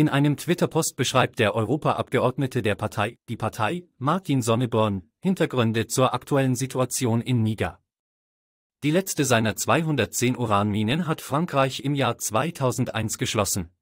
In einem Twitter-Post beschreibt der Europaabgeordnete der Partei, die Partei, Martin Sonneborn, Hintergründe zur aktuellen Situation in Niger. Die letzte seiner 210 Uranminen hat Frankreich im Jahr 2001 geschlossen.